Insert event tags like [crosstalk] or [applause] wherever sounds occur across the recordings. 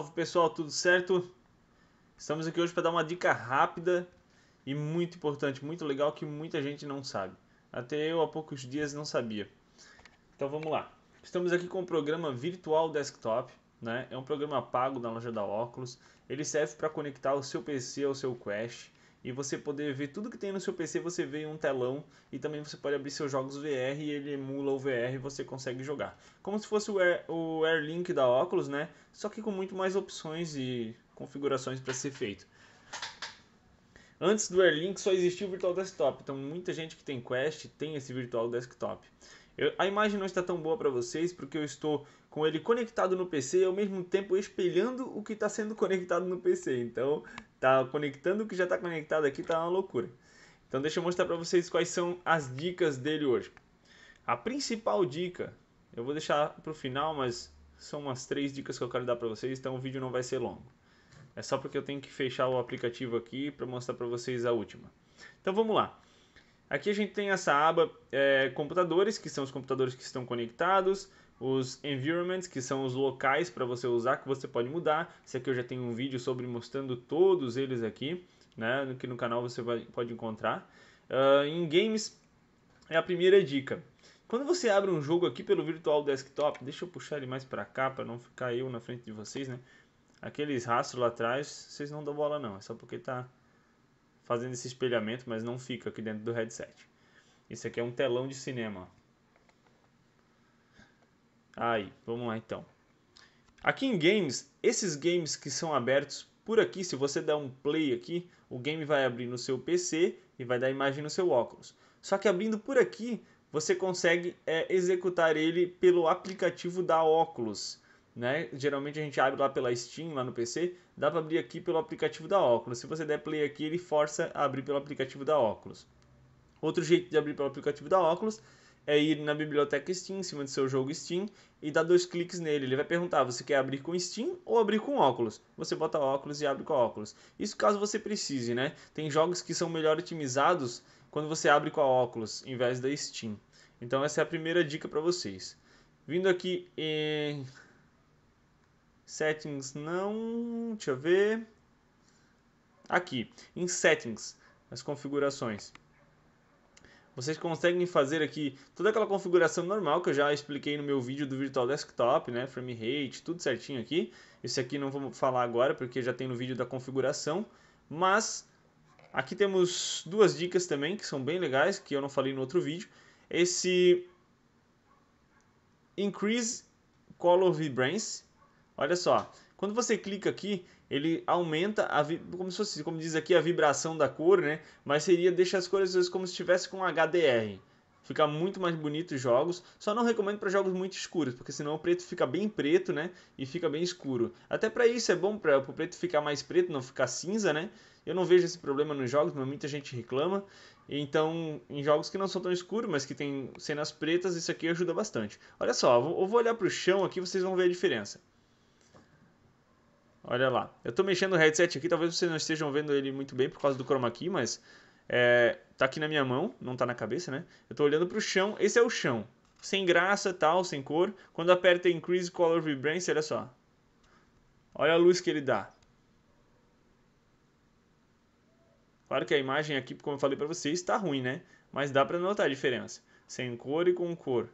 salve pessoal, tudo certo? Estamos aqui hoje para dar uma dica rápida e muito importante, muito legal que muita gente não sabe. Até eu há poucos dias não sabia. Então vamos lá. Estamos aqui com o programa Virtual Desktop, né? É um programa pago na loja da Oculus. Ele serve para conectar o seu PC ao seu Quest e você poder ver tudo que tem no seu PC, você vê em um telão e também você pode abrir seus jogos VR e ele emula o VR e você consegue jogar. Como se fosse o, Air, o AirLink da Oculus, né? Só que com muito mais opções e configurações para ser feito. Antes do AirLink só existia o Virtual Desktop, então muita gente que tem Quest tem esse Virtual Desktop. Eu, a imagem não está tão boa para vocês porque eu estou com ele conectado no PC e ao mesmo tempo espelhando o que está sendo [laughs] conectado no PC. Então, tá conectando o que já está conectado aqui, tá uma loucura. Então, deixa eu mostrar para vocês quais são as dicas dele hoje. A principal dica, eu vou deixar para o final, mas são umas três dicas que eu quero dar para vocês, então o vídeo não vai ser longo. É só porque eu tenho que fechar o aplicativo aqui para mostrar para vocês a última. Então vamos lá. Aqui a gente tem essa aba é, computadores, que são os computadores que estão conectados, os environments, que são os locais para você usar, que você pode mudar. Esse aqui eu já tenho um vídeo sobre mostrando todos eles aqui, né, que no canal você vai, pode encontrar. Uh, em games, é a primeira dica. Quando você abre um jogo aqui pelo Virtual Desktop, deixa eu puxar ele mais para cá para não ficar eu na frente de vocês, né? Aqueles rastros lá atrás, vocês não dão bola não, é só porque tá fazendo esse espelhamento, mas não fica aqui dentro do headset. Isso aqui é um telão de cinema. Aí, vamos lá então. Aqui em games, esses games que são abertos por aqui, se você der um play aqui, o game vai abrir no seu PC e vai dar imagem no seu óculos. Só que abrindo por aqui, você consegue é, executar ele pelo aplicativo da Oculus né? Geralmente a gente abre lá pela Steam, lá no PC, dá para abrir aqui pelo aplicativo da Oculus. Se você der play aqui, ele força a abrir pelo aplicativo da Oculus. Outro jeito de abrir pelo aplicativo da Oculus é ir na biblioteca Steam, em cima do seu jogo Steam, e dar dois cliques nele. Ele vai perguntar: você quer abrir com Steam ou abrir com óculos? Você bota óculos e abre com óculos. Isso caso você precise, né? Tem jogos que são melhor otimizados quando você abre com a óculos em vez da Steam. Então, essa é a primeira dica para vocês. Vindo aqui em. Eh Settings não. Deixa eu ver. Aqui, em Settings, as configurações. Vocês conseguem fazer aqui toda aquela configuração normal que eu já expliquei no meu vídeo do Virtual Desktop, né? Frame rate, tudo certinho aqui. Esse aqui não vou falar agora porque já tem no vídeo da configuração. Mas aqui temos duas dicas também que são bem legais, que eu não falei no outro vídeo. Esse Increase Color Vibrance, Olha só, quando você clica aqui, ele aumenta a como se fosse, como diz aqui, a vibração da cor, né? Mas seria deixa as cores às vezes como se estivesse com HDR. Fica muito mais bonito os jogos. Só não recomendo para jogos muito escuros, porque senão o preto fica bem preto, né? E fica bem escuro. Até para isso é bom para o preto ficar mais preto, não ficar cinza, né? Eu não vejo esse problema nos jogos, mas muita gente reclama. Então, em jogos que não são tão escuros, mas que tem cenas pretas, isso aqui ajuda bastante. Olha só, eu vou olhar para o chão aqui, vocês vão ver a diferença. Olha lá. Eu estou mexendo no headset aqui, talvez vocês não estejam vendo ele muito bem por causa do chroma key, mas é, tá aqui na minha mão, não tá na cabeça, né? Eu tô olhando pro chão, esse é o chão. Sem graça, tal, sem cor. Quando aperta Increase Color Vibrance, olha só. Olha a luz que ele dá. Claro que a imagem aqui, como eu falei para vocês, está ruim, né? Mas dá para notar a diferença. Sem cor e com cor.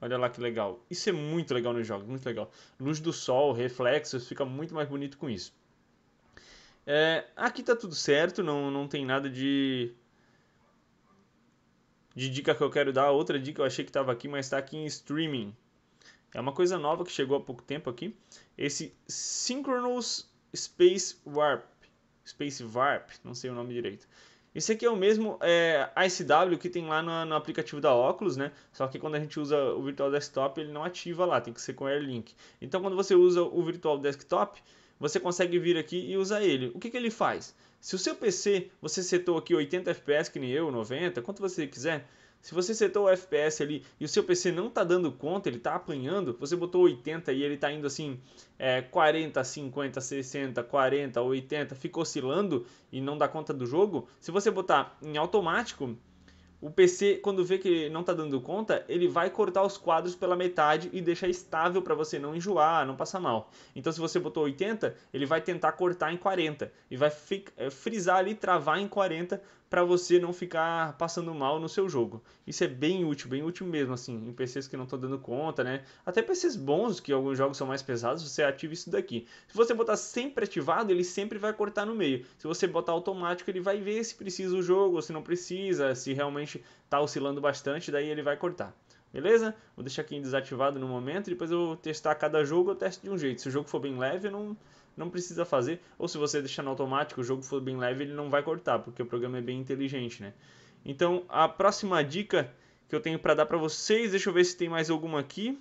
Olha lá que legal. Isso é muito legal nos jogos, muito legal. Luz do sol, reflexos, fica muito mais bonito com isso. É, aqui tá tudo certo, não, não tem nada de, de dica que eu quero dar. Outra dica eu achei que estava aqui, mas está aqui em streaming. É uma coisa nova que chegou há pouco tempo aqui. Esse Synchronous Space Warp. Space Warp, não sei o nome direito. Esse aqui é o mesmo é, ASW que tem lá no, no, aplicativo da Oculus, né? Só que quando a gente usa o Virtual Desktop, ele não ativa lá, tem que ser com AirLink. Então, quando você usa o Virtual Desktop, você consegue vir aqui e usar ele. O que, que ele faz? Se o seu PC, você setou aqui 80 FPS, que nem eu, 90, quanto você quiser, se você setou o FPS ali e o seu PC não está dando conta, ele está apanhando, você botou 80 e ele está indo assim é, 40, 50, 60, 40, 80, fica oscilando e não dá conta do jogo. Se você botar em automático, o PC, quando vê que não está dando conta, ele vai cortar os quadros pela metade e deixar estável para você não enjoar, não passar mal. Então, se você botou 80, ele vai tentar cortar em 40 e vai é, frisar ali, travar em 40 para você não ficar passando mal no seu jogo. Isso é bem útil, bem útil mesmo, assim, em PCs que não estão dando conta, né? Até PCs bons, que alguns jogos são mais pesados, você ativa isso daqui. Se você botar sempre ativado, ele sempre vai cortar no meio. Se você botar automático, ele vai ver se precisa o jogo, ou se não precisa, se realmente está oscilando bastante, daí ele vai cortar. Beleza? Vou deixar aqui desativado no momento, depois eu vou testar cada jogo, eu testo de um jeito. Se o jogo for bem leve, eu não não precisa fazer, ou se você deixar no automático, o jogo for bem leve, ele não vai cortar, porque o programa é bem inteligente, né? Então, a próxima dica que eu tenho para dar para vocês, deixa eu ver se tem mais alguma aqui.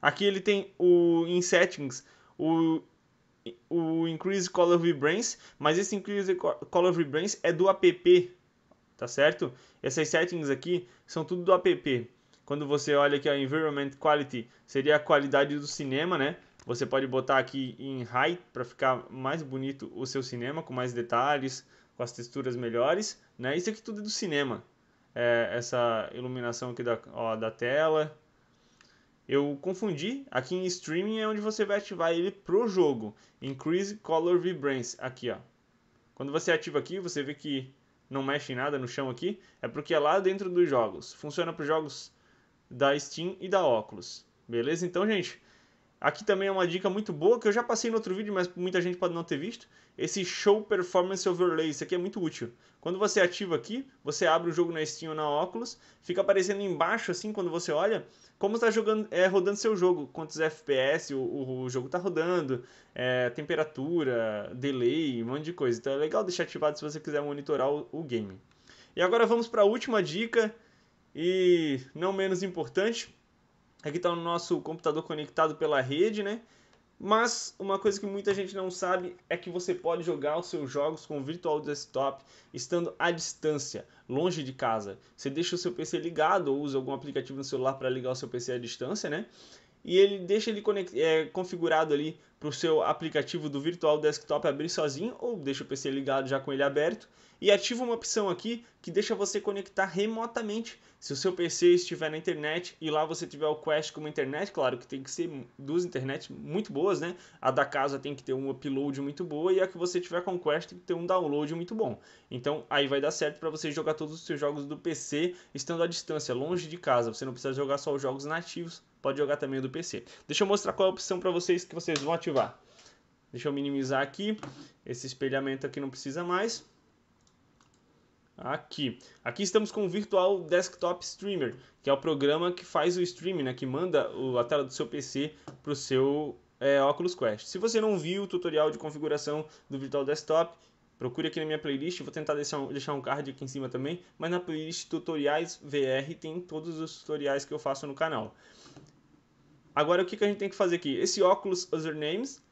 Aqui ele tem o em settings, o o Increase Color Vibrance, mas esse Increase Color Vibrance é do app, tá certo? Essas settings aqui são tudo do app. Quando você olha aqui, a Environment Quality, seria a qualidade do cinema, né? Você pode botar aqui em High para ficar mais bonito o seu cinema, com mais detalhes, com as texturas melhores, né? Isso aqui tudo é do cinema. É, essa iluminação aqui da, ó, da tela, eu confundi. Aqui em streaming é onde você vai ativar ele pro jogo. Increase Color Vibrance. Aqui, ó. Quando você ativa aqui, você vê que não mexe em nada no chão aqui. É porque é lá dentro dos jogos. Funciona para jogos da Steam e da Oculus. Beleza? Então, gente, aqui também é uma dica muito boa que eu já passei no outro vídeo, mas muita gente pode não ter visto. Esse Show Performance Overlay, isso aqui é muito útil. Quando você ativa aqui, você abre o jogo na Steam ou na Oculus, fica aparecendo embaixo assim quando você olha como está jogando, é, rodando seu jogo, quantos FPS o, o, o jogo está rodando, é, temperatura, delay, um monte de coisa. Então é legal deixar ativado se você quiser monitorar o, o game. E agora vamos para a última dica e não menos importante, aqui é está o nosso computador conectado pela rede, né? Mas uma coisa que muita gente não sabe é que você pode jogar os seus jogos com o virtual desktop estando à distância, longe de casa. Você deixa o seu PC ligado ou usa algum aplicativo no celular para ligar o seu PC à distância, né? E ele deixa ele é, configurado ali para o seu aplicativo do virtual desktop abrir sozinho ou deixa o PC ligado já com ele aberto e ativa uma opção aqui que deixa você conectar remotamente se o seu PC estiver na internet e lá você tiver o Quest uma internet, claro que tem que ser duas internets muito boas, né? A da casa tem que ter um upload muito boa e a que você tiver com o Quest tem que ter um download muito bom. Então aí vai dar certo para você jogar todos os seus jogos do PC estando à distância, longe de casa. Você não precisa jogar só os jogos nativos, pode jogar também do PC. Deixa eu mostrar qual é a opção para vocês que vocês vão ativar. Deixa eu minimizar aqui. Esse espelhamento aqui não precisa mais aqui. Aqui estamos com o Virtual Desktop Streamer, que é o programa que faz o streaming, né, que manda a tela do seu PC para o seu é, Oculus Quest. Se você não viu o tutorial de configuração do Virtual Desktop, procure aqui na minha playlist, vou tentar deixar um, deixar um card aqui em cima também, mas na playlist Tutoriais VR tem todos os tutoriais que eu faço no canal. Agora o que, que a gente tem que fazer aqui? Esse óculos Usernames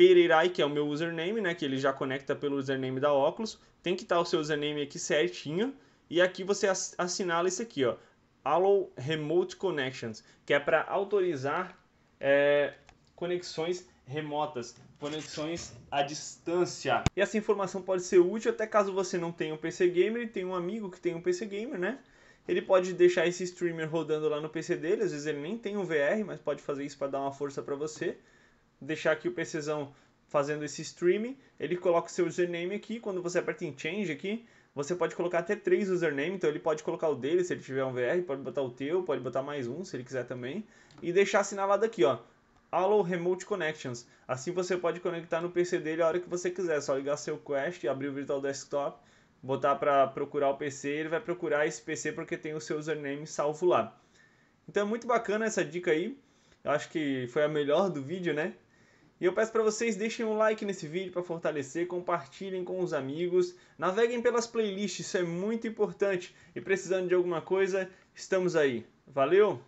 Pereirai, que é o meu username, né, que ele já conecta pelo username da Oculus. Tem que estar tá o seu username aqui certinho. E aqui você assinala isso aqui, ó, Allow Remote Connections, que é para autorizar é, conexões remotas, conexões à distância. E essa informação pode ser útil até caso você não tenha um PC Gamer e tenha um amigo que tem um PC Gamer, né? Ele pode deixar esse streamer rodando lá no PC dele, às vezes ele nem tem um VR, mas pode fazer isso para dar uma força para você deixar aqui o PCzão fazendo esse streaming, ele coloca o seu username aqui, quando você aperta em change aqui, você pode colocar até três usernames então ele pode colocar o dele se ele tiver um VR, pode botar o teu, pode botar mais um se ele quiser também, e deixar assinalado aqui, ó. Allo Remote Connections. Assim você pode conectar no PC dele a hora que você quiser. É só ligar seu Quest, abrir o Virtual Desktop, botar para procurar o PC, ele vai procurar esse PC porque tem o seu username salvo lá. Então é muito bacana essa dica aí. Eu acho que foi a melhor do vídeo, né? E eu peço para vocês deixem um like nesse vídeo para fortalecer, compartilhem com os amigos, naveguem pelas playlists, isso é muito importante. E precisando de alguma coisa, estamos aí. Valeu!